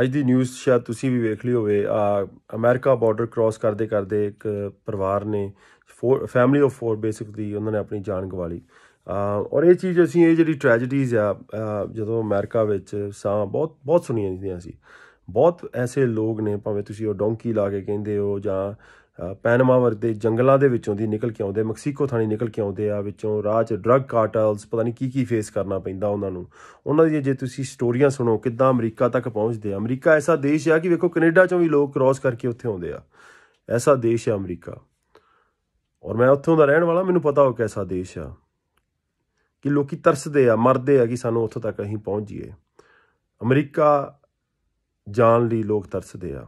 ਅੱਜ ਦੀ ਨਿਊਜ਼ ਸ਼ਾਇਦ ਤੁਸੀਂ ਵੀ ਵੇਖ ਲਈ ਹੋਵੇ ਆ ਅਮਰੀਕਾ ਬਾਰਡਰ ਕ੍ਰਾਸ ਕਰਦੇ ਕਰਦੇ ਇੱਕ ਪਰਿਵਾਰ ਨੇ ਫੈਮਿਲੀ ਆਫ 4 ਬੇਸਿਕਲੀ ਉਹਨਾਂ ਨੇ ਆਪਣੀ ਜਾਨ ਗਵਾ ਲਈ ਆ ਔਰ ਇਹ ਚੀਜ਼ ਅਸੀਂ ਇਹ ਜਿਹੜੀ ਟ੍ਰੈਜੇਡੀਜ਼ ਆ ਜਦੋਂ ਅਮਰੀਕਾ ਵਿੱਚ ਸਾਂ ਬਹੁਤ ਬਹੁਤ ਸੁਣੀਆਂ ਜਾਂਦੀਆਂ ਸੀ ਬਹੁਤ ਐਸੇ ਲੋਕ ਨੇ ਭਾਵੇਂ ਤੁਸੀਂ ਉਹ ਡੋਂਕੀ ਲਾ ਕੇ ਕਹਿੰਦੇ ਹੋ ਜਾਂ ਪੈਨਮਾ ਵਰਦੇ ਜੰਗਲਾਂ ਦੇ ਵਿੱਚੋਂ ਦੀ ਨਿਕਲ ਕੇ ਆਉਂਦੇ ਮੈਕਸੀਕੋ ਥਾਣੀ ਨਿਕਲ ਕੇ ਆਉਂਦੇ ਆ ਵਿੱਚੋਂ ਰਾਹ 'ਚ ਕਾਰਟਲਸ ਪਤਾ ਨਹੀਂ ਕੀ ਕੀ ਫੇਸ ਕਰਨਾ ਪੈਂਦਾ ਉਹਨਾਂ ਨੂੰ ਉਹਨਾਂ ਦੀ ਜੇ ਤੁਸੀਂ ਸਟੋਰੀਆਂ ਸੁਣੋ ਕਿੱਦਾਂ ਅਮਰੀਕਾ ਤੱਕ ਪਹੁੰਚਦੇ ਆ ਅਮਰੀਕਾ ਐਸਾ ਦੇਸ਼ ਆ ਕਿ ਵੇਖੋ ਕੈਨੇਡਾ 'ਚੋਂ ਵੀ ਲੋਕ ਕ੍ਰਾਸ ਕਰਕੇ ਉੱਥੇ ਆਉਂਦੇ ਆ ਐਸਾ ਦੇਸ਼ ਆ ਅਮਰੀਕਾ ਔਰ ਮੈਂ ਉੱਥੋਂ ਦਾ ਰਹਿਣ ਵਾਲਾ ਮੈਨੂੰ ਪਤਾ ਹੋ ਕਿਹਦਾ ਦੇਸ਼ ਆ ਕਿ ਲੋਕੀ ਤਰਸਦੇ ਆ ਮਰਦੇ ਆ ਕਿ ਸਾਨੂੰ ਉੱਥੋਂ ਤੱਕ ਅਸੀਂ ਪਹੁੰਚ ਜਾਈਏ ਅਮਰੀਕਾ ਜਾਣ ਲਈ ਲੋਕ ਤਰਸਦੇ ਆ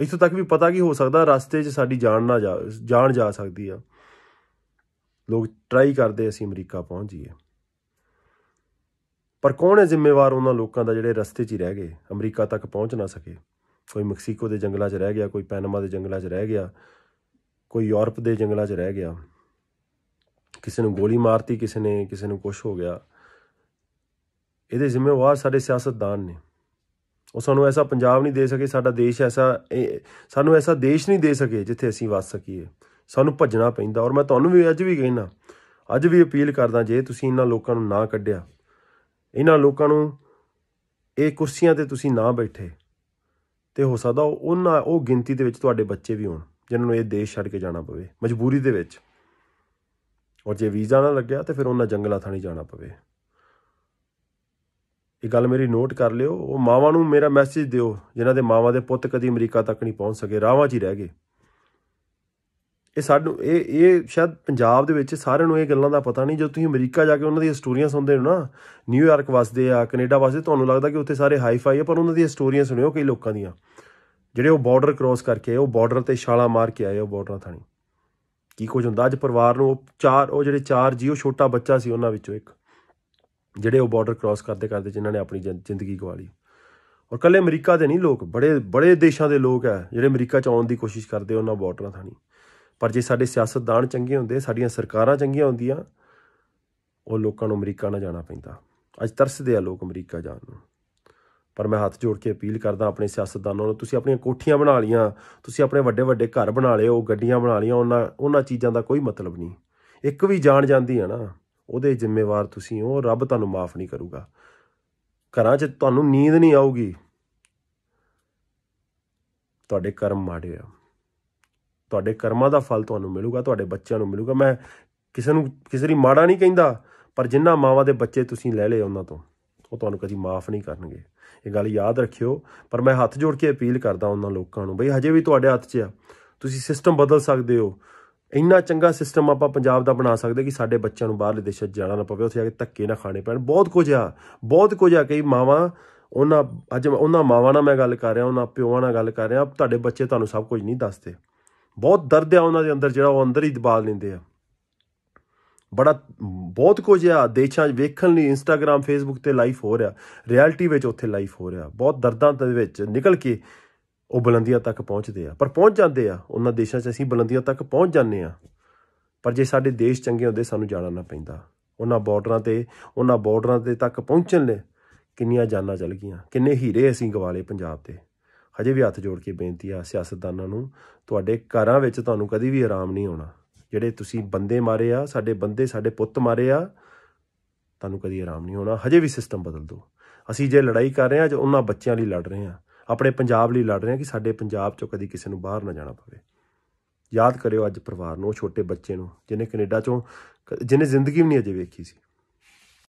ਇਥੋਂ ਤੱਕ ਵੀ ਪਤਾ ਕੀ ਹੋ ਸਕਦਾ ਰਸਤੇ 'ਚ ਸਾਡੀ ਜਾਨ ਨਾ ਜਾਣ ਜਾ ਸਕਦੀ ਆ ਲੋਕ ਟਰਾਈ ਕਰਦੇ ਅਸੀਂ ਅਮਰੀਕਾ ਪਹੁੰਚ ਜਾਈਏ ਪਰ ਕੌਣ ਹੈ ਜ਼ਿੰਮੇਵਾਰ ਉਹਨਾਂ ਲੋਕਾਂ ਦਾ ਜਿਹੜੇ ਰਸਤੇ 'ਚ ਹੀ ਰਹਿ ਗਏ ਅਮਰੀਕਾ ਤੱਕ ਪਹੁੰਚ ਨਾ ਸਕੇ ਕੋਈ ਮੈਕਸੀਕੋ ਦੇ ਜੰਗਲਾਂ 'ਚ ਰਹਿ ਗਿਆ ਕੋਈ ਪੈਨਮਾ ਦੇ ਜੰਗਲਾਂ 'ਚ ਰਹਿ ਗਿਆ ਕੋਈ ਯੂਰਪ ਦੇ ਜੰਗਲਾਂ 'ਚ ਰਹਿ ਗਿਆ ਕਿਸੇ ਨੂੰ ਗੋਲੀ ਮਾਰਤੀ ਕਿਸੇ ਨੇ ਕਿਸੇ ਨੂੰ ਕੁਝ ਹੋ ਗਿਆ ਇਹਦੇ ਜ਼ਿੰਮੇਵਾਰ ਸਾਡੇ ਸਿਆਸਤਦਾਨ ਨੇ ਉਹ ਸਾਨੂੰ ਐਸਾ ਪੰਜਾਬ ਨਹੀਂ ਦੇ ਸਕੇ ਸਾਡਾ ਦੇਸ਼ ਐਸਾ ਸਾਨੂੰ ਐਸਾ ਦੇਸ਼ ਨਹੀਂ ਦੇ ਸਕੇ ਜਿੱਥੇ ਅਸੀਂ ਵੱਸ ਸਕੀਏ ਸਾਨੂੰ ਭੱਜਣਾ ਪੈਂਦਾ ਔਰ ਮੈਂ ਤੁਹਾਨੂੰ ਵੀ ਅੱਜ ਵੀ ਕਹਿਣਾ ਅੱਜ ਵੀ ਅਪੀਲ ਕਰਦਾ ਜੇ ਤੁਸੀਂ ਇਹਨਾਂ ਲੋਕਾਂ ਨੂੰ ਨਾ ਕੱਢਿਆ ਇਹਨਾਂ ਲੋਕਾਂ ਨੂੰ ਇਹ ਕੁਰਸੀਆਂ ਤੇ ਤੁਸੀਂ ਨਾ ਬੈਠੇ ਤੇ ਹੋ ਸਕਦਾ ਉਹਨਾਂ ਉਹ ਗਿਣਤੀ ਦੇ ਵਿੱਚ ਤੁਹਾਡੇ ਬੱਚੇ ਵੀ ਹੋਣ ਜਿਨ੍ਹਾਂ ਨੂੰ ਇਹ ਦੇਸ਼ ਛੱਡ ਕੇ ਜਾਣਾ ਪਵੇ ਮਜਬੂਰੀ ਦੇ ਵਿੱਚ ਔਰ ਜੇ ਵੀਜ਼ਾ ਨਾ ਲੱਗਿਆ ਤੇ ਫਿਰ ਉਹਨਾਂ ਜੰਗਲਾਂ ਥਾਣੀ ਜਾਣਾ ਪਵੇ ਇਹ ਗੱਲ ਮੇਰੀ ਨੋਟ ਕਰ ਲਿਓ ਉਹ ਮਾਵਾਂ ਨੂੰ ਮੇਰਾ ਮੈਸੇਜ ਦਿਓ ਜਿਨ੍ਹਾਂ ਦੇ ਮਾਵਾਂ ਦੇ ਪੁੱਤ ਕਦੀ ਅਮਰੀਕਾ ਤੱਕ ਨਹੀਂ ਪਹੁੰਚ ਸਕੇ ਰਾਵਾਂ 'ਚ ਹੀ ਰਹਿ ਗਏ ਇਹ ਸਾਨੂੰ ਇਹ ਇਹ ਸ਼ਾਇਦ ਪੰਜਾਬ ਦੇ ਵਿੱਚ ਸਾਰਿਆਂ ਨੂੰ ਇਹ ਗੱਲਾਂ ਦਾ ਪਤਾ ਨਹੀਂ ਜਦੋਂ ਤੁਸੀਂ ਅਮਰੀਕਾ ਜਾ ਕੇ ਉਹਨਾਂ ਦੀਆਂ ਸਟੋਰੀਆਂ ਸੁਣਦੇ ਹੋ ਨਾ ਨਿਊਯਾਰਕ ਵਸਦੇ ਆ ਕੈਨੇਡਾ ਵਸਦੇ ਤੁਹਾਨੂੰ ਲੱਗਦਾ ਕਿ ਉੱਥੇ ਸਾਰੇ ਹਾਈ ਫਾਈ ਆ ਪਰ ਉਹਨਾਂ ਦੀਆਂ ਸਟੋਰੀਆਂ ਸੁਣਿਓ ਕਈ ਲੋਕਾਂ ਦੀਆਂ ਜਿਹੜੇ ਉਹ ਬਾਰਡਰ ਕ੍ਰੋਸ ਕਰਕੇ ਉਹ ਬਾਰਡਰ ਤੇ ਛਾਲਾ ਮਾਰ ਕੇ ਆਏ ਉਹ ਬਾਰਡਰਾਂ ਥਾਣੀ ਕੀ ਕੁਝ ਹੁੰਦਾ ਅੱਜ ਪਰਿਵਾਰ ਨੂੰ ਉਹ ਚਾਰ ਉਹ ਜਿਹੜੇ ਚਾਰ ਜੀਓ ਛੋਟਾ ਬੱਚਾ ਸੀ ਉਹਨਾਂ ਵਿੱਚੋਂ ਇੱਕ ਜਿਹੜੇ ਉਹ ਬਾਰਡਰ ਕ੍ਰਾਸ ਕਰਦੇ ਕਰਦੇ ਜਿਨ੍ਹਾਂ ਨੇ ਆਪਣੀ ਜ਼ਿੰਦਗੀ ਗਵਾ ਲਈ ਔਰ ਕੱਲੇ ਅਮਰੀਕਾ ਦੇ ਨਹੀਂ ਲੋਕ ਬੜੇ ਬੜੇ ਦੇਸ਼ਾਂ ਦੇ ਲੋਕ ਆ ਜਿਹੜੇ ਅਮਰੀਕਾ ਚ ਆਉਣ ਦੀ ਕੋਸ਼ਿਸ਼ ਕਰਦੇ ਉਹਨਾਂ ਬਾਰਡਰਾਂ ਥਾਣੀ ਪਰ ਜੇ ਸਾਡੇ ਸਿਆਸਤਦਾਨ ਚੰਗੇ ਹੁੰਦੇ ਸਾਡੀਆਂ ਸਰਕਾਰਾਂ ਚੰਗੀਆਂ ਹੁੰਦੀਆਂ ਉਹ ਲੋਕਾਂ ਨੂੰ ਅਮਰੀਕਾ ਨਾ ਜਾਣਾ ਪੈਂਦਾ ਅੱਜ ਤਰਸਦੇ ਆ ਲੋਕ ਅਮਰੀਕਾ ਜਾਣ ਨੂੰ ਪਰ ਮੈਂ ਹੱਥ ਜੋੜ ਕੇ ਅਪੀਲ ਕਰਦਾ ਆਪਣੇ ਸਿਆਸਤਦਾਨਾਂ ਨੂੰ ਤੁਸੀਂ ਆਪਣੀਆਂ ਕੋਠੀਆਂ ਬਣਾ ਲੀਆਂ ਤੁਸੀਂ ਆਪਣੇ ਵੱਡੇ ਵੱਡੇ ਘਰ ਬਣਾ ਲਏ ਉਹ ਗੱਡੀਆਂ ਬਣਾ ਲੀਆਂ ਉਹਨਾਂ ਉਹਨਾਂ ਚੀਜ਼ਾਂ ਦਾ ਕੋਈ ਮਤਲਬ ਨਹੀਂ ਇੱਕ ਵੀ ਜਾਣ ਜਾਂਦੀ ਹੈ ਨਾ ਉਹਦੇ ਜ਼ਿੰਮੇਵਾਰ ਤੁਸੀਂ ਹੋ ਰੱਬ ਤੁਹਾਨੂੰ ਮਾਫ ਨਹੀਂ ਕਰੂਗਾ ਘਰਾਂ 'ਚ ਤੁਹਾਨੂੰ ਨੀਂਦ ਨਹੀਂ ਆਊਗੀ ਤੁਹਾਡੇ ਕਰਮ ਮਾੜੇ ਆ ਤੁਹਾਡੇ ਕਰਮਾਂ ਦਾ ਫਲ ਤੁਹਾਨੂੰ ਮਿਲੂਗਾ ਤੁਹਾਡੇ ਬੱਚਿਆਂ ਨੂੰ ਮਿਲੂਗਾ ਮੈਂ ਕਿਸੇ ਨੂੰ ਕਿਸੇ ਦੀ ਮਾੜਾ ਨਹੀਂ ਕਹਿੰਦਾ ਪਰ ਜਿੰਨਾ ਮਾਵਾਂ ਦੇ ਬੱਚੇ ਤੁਸੀਂ ਲੈ ਲਏ ਉਹਨਾਂ ਤੋਂ ਉਹ ਤੁਹਾਨੂੰ ਕਦੀ ਮਾਫ ਨਹੀਂ ਕਰਨਗੇ ਇਹ ਗੱਲ ਯਾਦ ਰੱਖਿਓ ਪਰ ਮੈਂ ਹੱਥ ਜੋੜ ਕੇ ਅਪੀਲ ਕਰਦਾ ਉਹਨਾਂ ਲੋਕਾਂ ਨੂੰ ਬਈ ਹਜੇ ਵੀ ਤੁਹਾਡੇ ਹੱਥ 'ਚ ਆ ਤੁਸੀਂ ਸਿਸਟਮ ਬਦਲ ਸਕਦੇ ਹੋ ਇੰਨਾ ਚੰਗਾ ਸਿਸਟਮ ਆਪਾਂ ਪੰਜਾਬ ਦਾ ਬਣਾ ਸਕਦੇ ਕਿ ਸਾਡੇ ਬੱਚਿਆਂ ਨੂੰ ਬਾਹਰਲੇ ਦੇਸ਼ਾਂ ਜਾਣਾ ਨਾ ਪਵੇ ਉੱਥੇ ਜਾ ਕੇ ਧੱਕੇ ਨਾ ਖਾਣੇ ਪੈਣ ਬਹੁਤ ਕੁਝ ਆ ਬਹੁਤ ਕੁਝ ਆ ਕਈ ਮਾਵਾਂ ਉਹਨਾਂ ਅੱਜ ਉਹਨਾਂ ਮਾਵਾਂ ਨਾਲ ਮੈਂ ਗੱਲ ਕਰ ਰਿਹਾ ਉਹਨਾਂ ਪਿਓਾਂ ਨਾਲ ਗੱਲ ਕਰ ਰਿਹਾ ਤੁਹਾਡੇ ਬੱਚੇ ਤੁਹਾਨੂੰ ਸਭ ਕੁਝ ਨਹੀਂ ਦੱਸਦੇ ਬਹੁਤ ਦਰਦ ਆ ਉਹਨਾਂ ਦੇ ਅੰਦਰ ਜਿਹੜਾ ਉਹ ਅੰਦਰ ਹੀ ਦਬਾਲ ਲੈਂਦੇ ਆ ਬੜਾ ਬਹੁਤ ਕੁਝ ਆ ਦੇਸ਼ਾਂ 'ਚ ਵੇਖਣ ਲਈ ਇੰਸਟਾਗ੍ਰam ਫੇਸਬੁੱਕ ਤੇ ਲਾਈਵ ਹੋ ਰਿਹਾ ਰਿਐਲਿਟੀ ਵਿੱਚ ਉੱਥੇ ਲਾਈਵ ਹੋ ਰਿਹਾ ਬਹੁਤ ਦਰਦਾਂ ਦੇ ਵਿੱਚ ਨਿਕਲ ਕੇ ਉਹ ਬੁਲੰਦੀਆਂ ਤੱਕ ਪਹੁੰਚਦੇ ਆ ਪਰ ਪਹੁੰਚ ਜਾਂਦੇ ਆ ਉਹਨਾਂ ਦੇਸ਼ਾਂ 'ਚ ਅਸੀਂ ਬੁਲੰਦੀਆਂ ਤੱਕ ਪਹੁੰਚ ਜਾਂਦੇ ਆ ਪਰ ਜੇ ਸਾਡੇ ਦੇਸ਼ ਚੰਗੇ ਹੁੰਦੇ ਸਾਨੂੰ ਜਾਣਾ ਨਾ ਪੈਂਦਾ ਉਹਨਾਂ ਬਾਰਡਰਾਂ ਤੇ ਉਹਨਾਂ ਬਾਰਡਰਾਂ ਤੇ ਤੱਕ ਪਹੁੰਚਣ ਲਈ ਕਿੰਨੀਆਂ ਜਾਨਾਂ ਚਲ ਗਈਆਂ ਕਿੰਨੇ ਹੀਰੇ ਅਸੀਂ ਗਵਾਲੇ ਪੰਜਾਬ ਤੇ ਹਜੇ ਵੀ ਹੱਥ ਜੋੜ ਕੇ ਬੇਨਤੀ ਆ ਸਿਆਸਤਦਾਨਾਂ ਨੂੰ ਤੁਹਾਡੇ ਘਰਾਂ ਵਿੱਚ ਤੁਹਾਨੂੰ ਕਦੀ ਵੀ ਆਰਾਮ ਨਹੀਂ ਆਉਣਾ ਜਿਹੜੇ ਤੁਸੀਂ ਬੰਦੇ ਮਾਰੇ ਆ ਸਾਡੇ ਬੰਦੇ ਸਾਡੇ ਪੁੱਤ ਮਾਰੇ ਆ ਤੁਹਾਨੂੰ ਕਦੀ ਆਰਾਮ ਨਹੀਂ ਹੋਣਾ ਹਜੇ ਵੀ ਸਿਸਟਮ ਬਦਲ ਦਿਓ ਅਸੀਂ ਜੇ ਲੜਾਈ ਕਰ ਰਹੇ ਆ ਜੇ ਉਹਨਾਂ ਬੱਚਿਆਂ ਲਈ ਲੜ ਰਹੇ ਆ ਆਪਣੇ ਪੰਜਾਬ ਲਈ ਲੜ ਰਹੇ ਹਾਂ ਕਿ ਸਾਡੇ ਪੰਜਾਬ ਚੋਂ ਕਦੀ ਕਿਸੇ ਨੂੰ ਬਾਹਰ ਨਾ ਜਾਣਾ ਪਵੇ ਯਾਦ ਕਰਿਓ ਅੱਜ ਪਰਿਵਾਰ ਨੂੰ ਛੋਟੇ ਬੱਚੇ ਨੂੰ ਜਿਹਨੇ ਕੈਨੇਡਾ ਚੋਂ ਜਿਹਨੇ ਜ਼ਿੰਦਗੀ ਵੀ ਨਹੀਂ ਅਜੇ ਵੇਖੀ ਸੀ